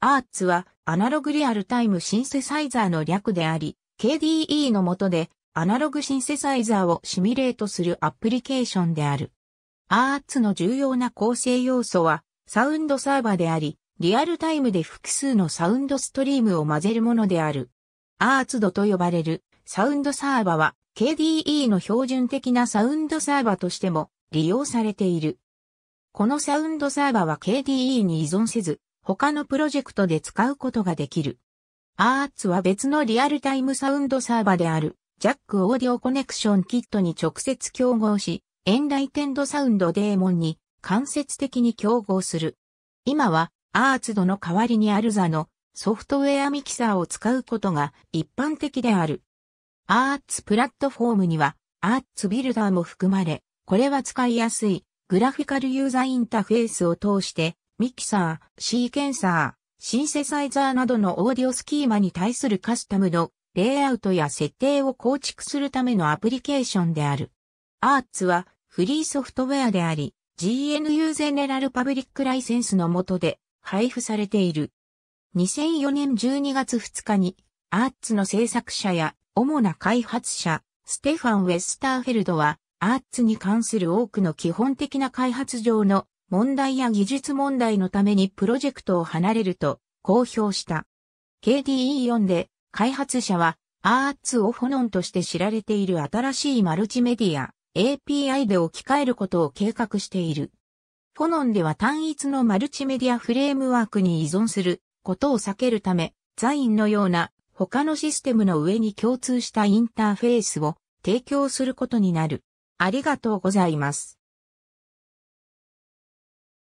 アーツはアナログリアルタイムシンセサイザーの略であり、KDE の下でアナログシンセサイザーをシミュレートするアプリケーションである。アーツの重要な構成要素はサウンドサーバーであり、リアルタイムで複数のサウンドストリームを混ぜるものである。アーツドと呼ばれるサウンドサーバーは KDE の標準的なサウンドサーバーとしても利用されている。このサウンドサーバーは KDE に依存せず、他のプロジェクトで使うことができる。アーツは別のリアルタイムサウンドサーバである、ジャックオーディオコネクションキットに直接競合し、エンライテンドサウンドデーモンに間接的に競合する。今は、アーツドの代わりにアルザのソフトウェアミキサーを使うことが一般的である。アーツプラットフォームには、アーツビルダーも含まれ、これは使いやすいグラフィカルユーザーインターフェースを通してミキサー、シーケンサー、シンセサイザーなどのオーディオスキーマに対するカスタムのレイアウトや設定を構築するためのアプリケーションである。アーツはフリーソフトウェアであり、GNU ゼネラルパブリックライセンスの下で配布されている。2004年12月2日に、アーツの制作者や主な開発者、ステファン・ウェスターフェルドは、アーツに関する多くの基本的な開発上の問題や技術問題のためにプロジェクトを離れると公表した。KDE4 で開発者はアーツ・オフォノンとして知られている新しいマルチメディア API で置き換えることを計画している。フォノンでは単一のマルチメディアフレームワークに依存することを避けるため、ザインのような他のシステムの上に共通したインターフェースを提供することになる。ありがとうございます。